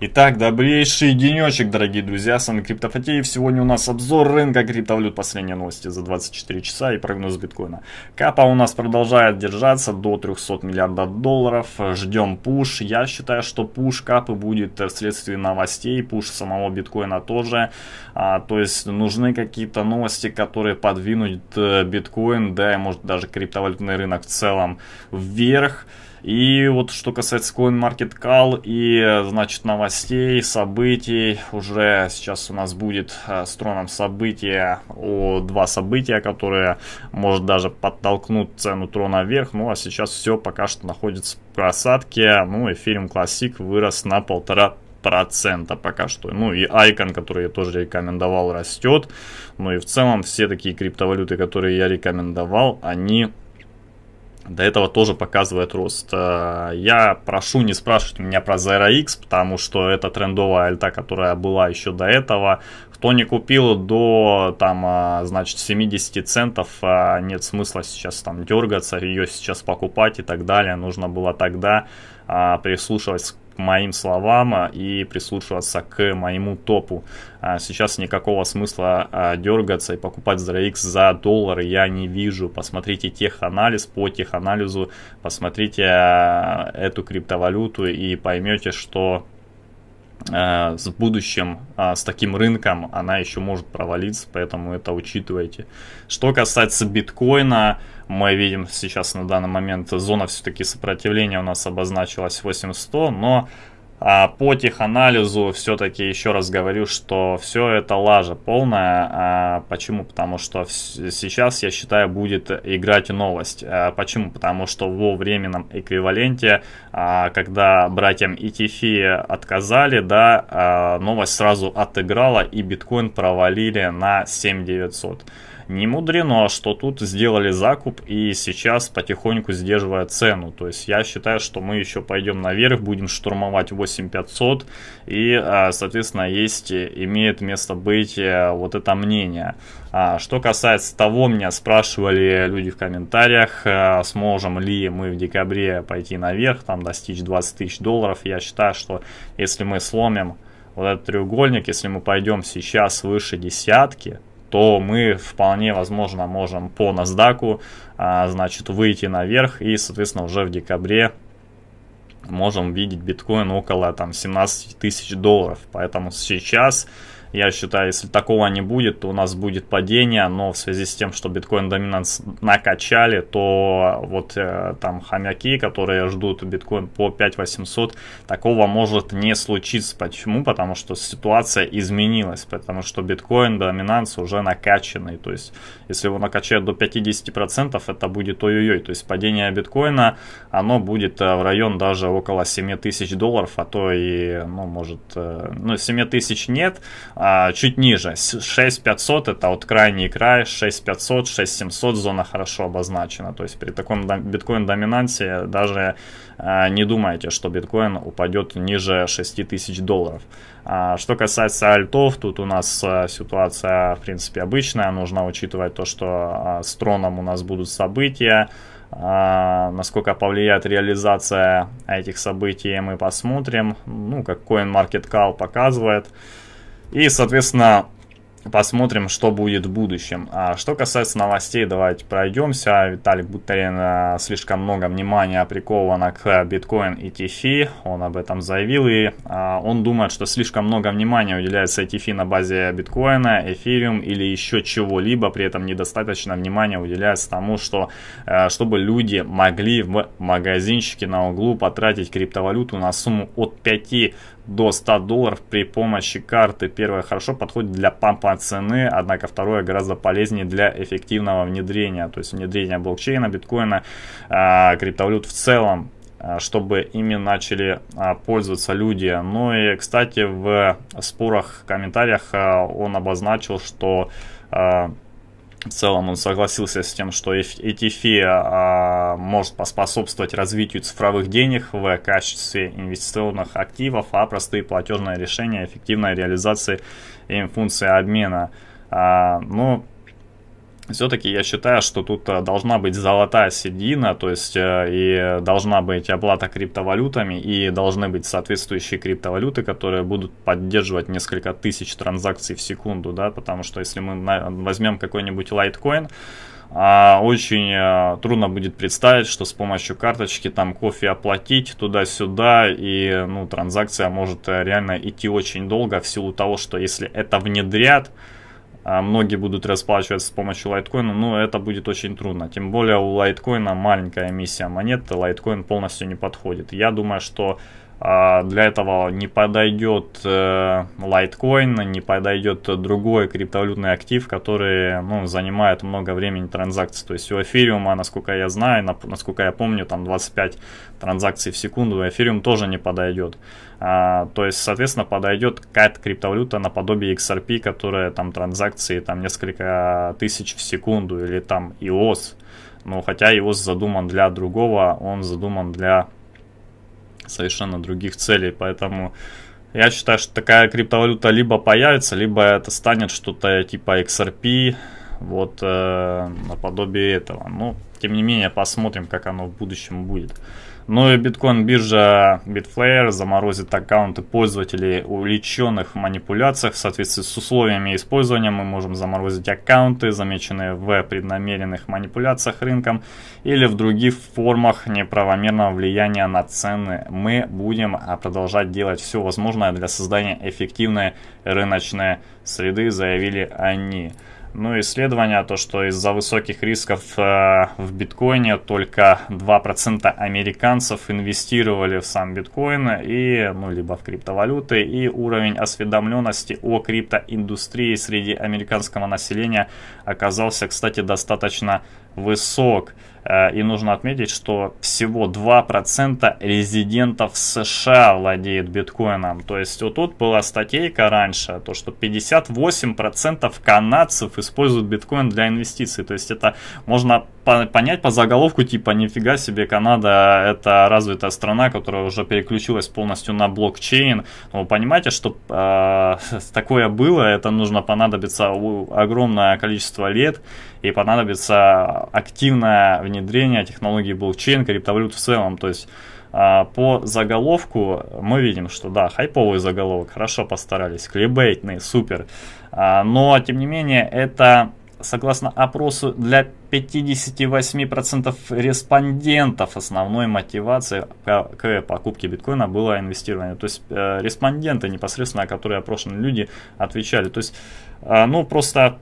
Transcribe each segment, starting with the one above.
Итак, добрейший денечек, дорогие друзья, с вами Криптофатеев. Сегодня у нас обзор рынка криптовалют, последние новости за 24 часа и прогноз биткоина. Капа у нас продолжает держаться до 300 миллиардов долларов, ждем пуш. Я считаю, что пуш капы будет вследствие новостей, пуш самого биткоина тоже. А, то есть нужны какие-то новости, которые подвинут э, биткоин, да и может даже криптовалютный рынок в целом вверх. И вот что касается CoinMarketCall и э, значит новостей, новостей, событий. Уже сейчас у нас будет э, с троном события, о, два события, которые может даже подтолкнуть цену трона вверх. Ну а сейчас все пока что находится в просадке. Ну, и фильм классик вырос на полтора процента пока что. Ну и Icon, который я тоже рекомендовал, растет. Ну и в целом все такие криптовалюты, которые я рекомендовал, они до этого тоже показывает рост. Э, я прошу не спрашивать меня про Zero потому что это трендовая альта, которая была еще до этого. Кто не купил до, там, э, значит, 70 центов, э, нет смысла сейчас там дергаться, ее сейчас покупать и так далее. Нужно было тогда прислушиваться моим словам а, и прислушиваться к моему топу. А, сейчас никакого смысла а, дергаться и покупать ZRX за доллары я не вижу. Посмотрите теханализ, по теханализу посмотрите эту криптовалюту и поймете, что Э, с будущим, а, с таким рынком она еще может провалиться, поэтому это учитывайте. Что касается биткоина, мы видим сейчас на данный момент зона все-таки сопротивления у нас обозначилась 8100, но а по теханализу все-таки еще раз говорю, что все это лажа полная. А почему? Потому что сейчас, я считаю, будет играть новость. А почему? Потому что во временном эквиваленте, а, когда братьям ETF отказали, да, а, новость сразу отыграла и биткоин провалили на 7900. Не мудрено, а что тут сделали закуп и сейчас потихоньку сдерживая цену. То есть я считаю, что мы еще пойдем наверх, будем штурмовать 8500 и, а, соответственно, есть, имеет место быть э, вот это мнение. А, что касается того, меня спрашивали люди в комментариях, э, сможем ли мы в декабре пойти наверх, там достичь 20 тысяч долларов. Я считаю, что если мы сломим вот этот треугольник, если мы пойдем сейчас выше десятки, то мы вполне возможно можем по NASDAQ а, значит, выйти наверх и, соответственно, уже в декабре можем видеть биткоин около там 17 тысяч долларов. Поэтому сейчас я считаю, если такого не будет, то у нас будет падение, но в связи с тем, что биткоин доминанс накачали, то вот э, там хомяки, которые ждут биткоин по 5800, такого может не случиться. Почему? Потому что ситуация изменилась, потому что биткоин доминанс уже накачанный, то есть если его накачают до 50%, это будет ой-ой-ой, то есть падение биткоина, оно будет э, в район даже около 7000 долларов, а то и, ну, может, э, ну, 7000 нет, а, чуть ниже. 6500 это вот крайний край, 6500, 6700 зона хорошо обозначена. То есть при таком биткоин-доминансе даже а, не думайте, что биткоин упадет ниже 6000 долларов. А, что касается альтов, тут у нас ситуация, в принципе, обычная. Нужно учитывать то, что с троном у нас будут события. Насколько повлияет реализация этих событий, мы посмотрим. Ну, как CoinMarketCal показывает. И, соответственно, посмотрим, что будет в будущем. А что касается новостей, давайте пройдемся. Виталик Бутерин слишком много внимания приковано к биткоин и Тифи. Он об этом заявил. И а, он думает, что слишком много внимания уделяется Тифи на базе биткоина, эфириум или еще чего-либо. При этом недостаточно внимания уделяется тому, что, э, чтобы люди могли в магазинчике на углу потратить криптовалюту на сумму от 5 до 100 долларов при помощи карты. Первое хорошо подходит для пампа цены, однако второе гораздо полезнее для эффективного внедрения, то есть внедрения блокчейна, биткоина, а, криптовалют в целом а, чтобы ими начали а, пользоваться люди. Ну и, кстати, в спорах, комментариях он обозначил, что в целом он согласился с тем, что ETFI а, а, может поспособствовать развитию цифровых денег в качестве инвестиционных активов, а простые платежные решения эффективной реализации им функции обмена. А, ну, все-таки я считаю, что тут э, должна быть золотая седина, то есть э, и должна быть оплата криптовалютами, и должны быть соответствующие криптовалюты, которые будут поддерживать несколько тысяч транзакций в секунду, да, потому что если мы возьмем какой-нибудь лайткоин, а, очень э, трудно будет представить, что с помощью карточки там кофе оплатить туда-сюда, и ну, транзакция может реально идти очень долго в силу того, что если это внедрят, а многие будут расплачиваться с помощью лайткоина, но это будет очень трудно. Тем более у лайткоина маленькая эмиссия монет, лайткоин полностью не подходит. Я думаю, что а, для этого не подойдет э, Litecoin, не подойдет другой криптовалютный актив, который ну, занимает много времени транзакций. То есть у эфириума, насколько я знаю, насколько я помню, там 25 транзакций в секунду, эфириум тоже не подойдет. А, то есть, соответственно, подойдет какая-то криптовалюта наподобие XRP, которая там транзакции там несколько тысяч в секунду или там EOS. Но хотя EOS задуман для другого, он задуман для совершенно других целей. Поэтому я считаю, что такая криптовалюта либо появится, либо это станет что-то типа XRP, вот э, наподобие этого. Ну, тем не менее, посмотрим, как оно в будущем будет. Ну и биткоин-биржа Bitflare заморозит аккаунты пользователей, увлеченных в манипуляциях. В соответствии с условиями использования мы можем заморозить аккаунты, замеченные в преднамеренных манипуляциях рынком или в других формах неправомерного влияния на цены. Мы будем а, продолжать делать все возможное для создания эффективной рыночной среды, заявили они. Ну, исследование, то, что из-за высоких рисков э, в биткоине только 2% американцев инвестировали в сам биткоин и, ну, либо в криптовалюты, и уровень осведомленности о криптоиндустрии среди американского населения оказался, кстати, достаточно высок. Э, и нужно отметить, что всего 2% резидентов США владеет биткоином. То есть вот тут была статейка раньше, то что 58% канадцев используют биткоин для инвестиций. То есть это можно по понять по заголовку, типа, нифига себе, Канада — это развитая страна, которая уже переключилась полностью на блокчейн. Но вы понимаете, что э, такое было, это нужно понадобится огромное количество лет, и понадобится активное внедрение технологии блокчейн, криптовалют в целом. То есть а, по заголовку мы видим, что да, хайповый заголовок, хорошо постарались, клейбейтный, супер. А, но, тем не менее, это согласно опросу, для 58% респондентов основной мотивацией к покупке биткоина было инвестирование. То есть э, респонденты непосредственно, которые опрошены люди, отвечали. То есть, э, ну, просто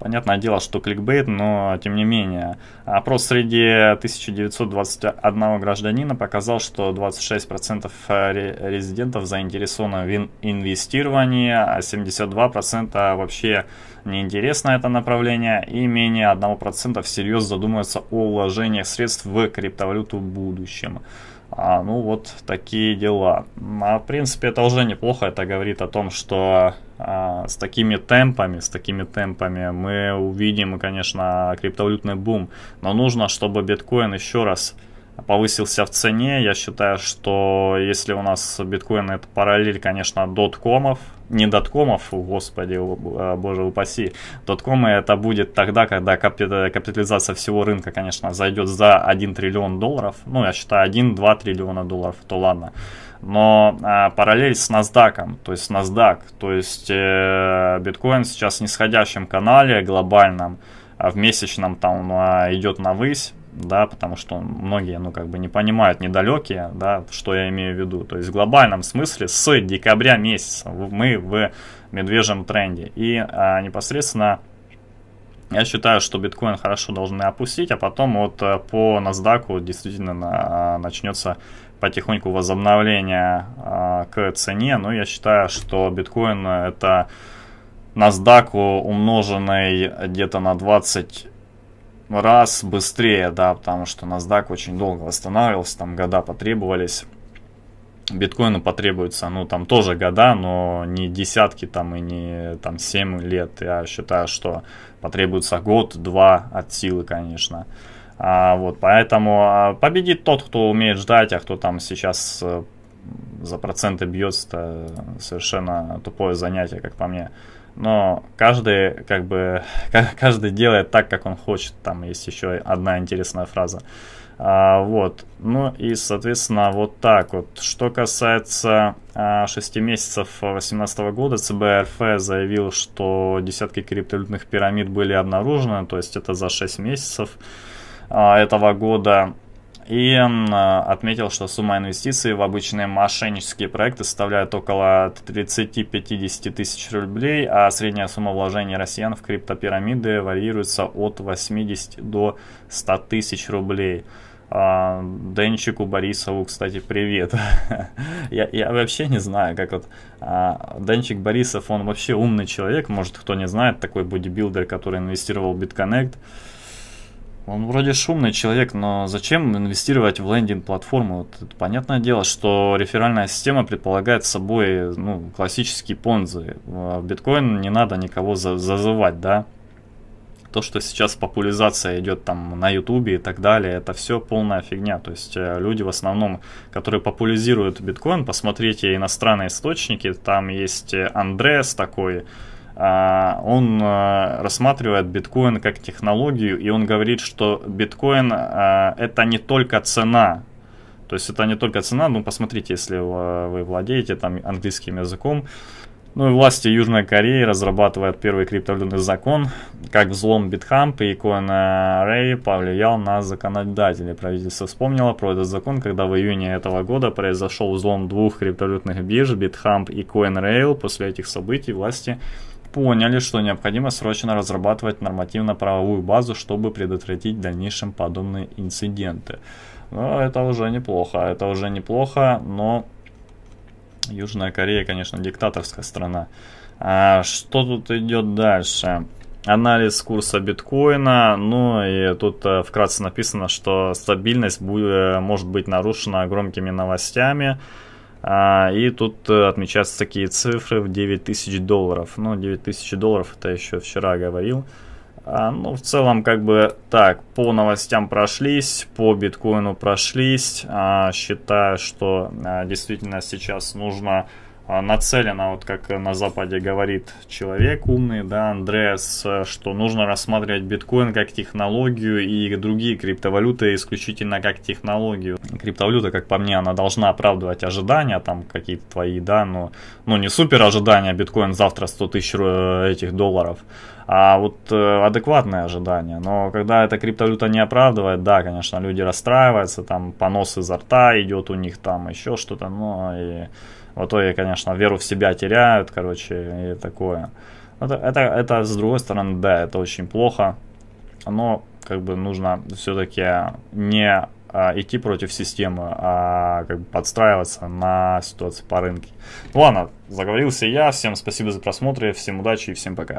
Понятное дело, что кликбейт, но тем не менее. Опрос среди 1921 гражданина показал, что 26% э, резидентов заинтересованы в инвестировании, а 72% вообще неинтересно это направление, и менее 1% всерьез задумываются о вложениях средств в криптовалюту в будущем. А, ну вот такие дела. А, в принципе, это уже неплохо. Это говорит о том, что а, с такими темпами, с такими темпами мы увидим, конечно, криптовалютный бум. Но нужно, чтобы биткоин еще раз повысился в цене. Я считаю, что если у нас биткоин это параллель, конечно, доткомов, не доткомов, господи, а, боже упаси. Доткомы это будет тогда, когда капитализация всего рынка, конечно, зайдет за 1 триллион долларов. Ну, я считаю, 1-2 триллиона долларов, то ладно. Но э, параллель с NASDAQ, то есть NASDAQ, то есть э, биткоин сейчас в нисходящем канале глобальном, а в месячном там идет на высь да, потому что многие, ну, как бы не понимают, недалекие, да, что я имею в виду. То есть в глобальном смысле с декабря месяца мы в медвежьем тренде. И а, непосредственно я считаю, что биткоин хорошо должны опустить, а потом вот э, по NASDAQ действительно на, начнется потихоньку возобновление а, к цене. Но я считаю, что биткоин это NASDAQ умноженный где-то на 20 раз быстрее, да, потому что NASDAQ очень долго восстанавливался, там года потребовались. Биткоину потребуется, ну, там тоже года, но не десятки, там, и не, там, 7 лет. Я считаю, что потребуется год-два от силы, конечно. А, вот, поэтому а, победит тот, кто умеет ждать, а кто там сейчас э, за проценты бьется, это совершенно тупое занятие, как по мне. Но каждый, как бы, каждый делает так, как он хочет. Там есть еще одна интересная фраза. А, вот. Ну и, соответственно, вот так вот. Что касается а, 6 месяцев 2018 года, ЦБ РФ заявил, что десятки криптовалютных пирамид были обнаружены, то есть это за 6 месяцев а, этого года и а, отметил, что сумма инвестиций в обычные мошеннические проекты составляет около 30-50 тысяч рублей, а средняя сумма вложений россиян в криптопирамиды варьируется от 80 до 100 тысяч рублей. А, Денчику Борисову, кстати, привет. я, я вообще не знаю, как вот а, Денчик Борисов, он вообще умный человек, может, кто не знает, такой бодибилдер, который инвестировал в BitConnect. Он вроде шумный человек, но зачем инвестировать в лендинг-платформу? Вот, понятное дело, что реферальная система предполагает собой ну, классические понзы. А в биткоин не надо никого за зазывать, да? То, что сейчас популяризация идет там на ютубе и так далее, это все полная фигня. То есть э, люди в основном, которые популяризируют биткоин, посмотрите иностранные источники, там есть Андрес э, такой, а, он а, рассматривает биткоин как технологию, и он говорит, что биткоин а, это не только цена, то есть это не только цена, ну посмотрите, если вы владеете там английским языком, ну и власти Южной Кореи разрабатывают первый криптовалютный закон, как взлом BitHump и CoinArray повлиял на законодателей. Правительство вспомнило про этот закон, когда в июне этого года произошел взлом двух криптовалютных бирж BitHump и CoinRail. После этих событий власти поняли, что необходимо срочно разрабатывать нормативно-правовую базу, чтобы предотвратить в дальнейшем подобные инциденты. Но ну, это уже неплохо, это уже неплохо, но Южная Корея, конечно, диктаторская страна. А что тут идет дальше? Анализ курса биткоина, ну и тут э, вкратце написано, что стабильность будет, э, может быть нарушена громкими новостями, а, и тут э, отмечаются такие цифры в 9000 долларов. Ну, 9000 долларов, это еще вчера говорил. А, ну, в целом, как бы так, по новостям прошлись, по биткоину прошлись. А, считаю, что действительно сейчас нужно а нацелена, вот как на Западе говорит человек умный, да, Андреас, что нужно рассматривать биткоин как технологию и другие криптовалюты исключительно как технологию. Криптовалюта, как по мне, она должна оправдывать ожидания, там какие-то твои, да, но ну, но ну, не супер ожидания, биткоин завтра 100 тысяч э, этих долларов, а вот э, адекватные ожидания. Но когда эта криптовалюта не оправдывает, да, конечно, люди расстраиваются, там понос изо рта идет у них, там еще что-то, но и вот то я, конечно, веру в себя теряют, короче, и такое. Это, это, это с другой стороны, да, это очень плохо. Но как бы нужно все-таки не а, идти против системы, а как бы подстраиваться на ситуацию по рынке. Ладно, заговорился я. Всем спасибо за просмотр, всем удачи и всем пока.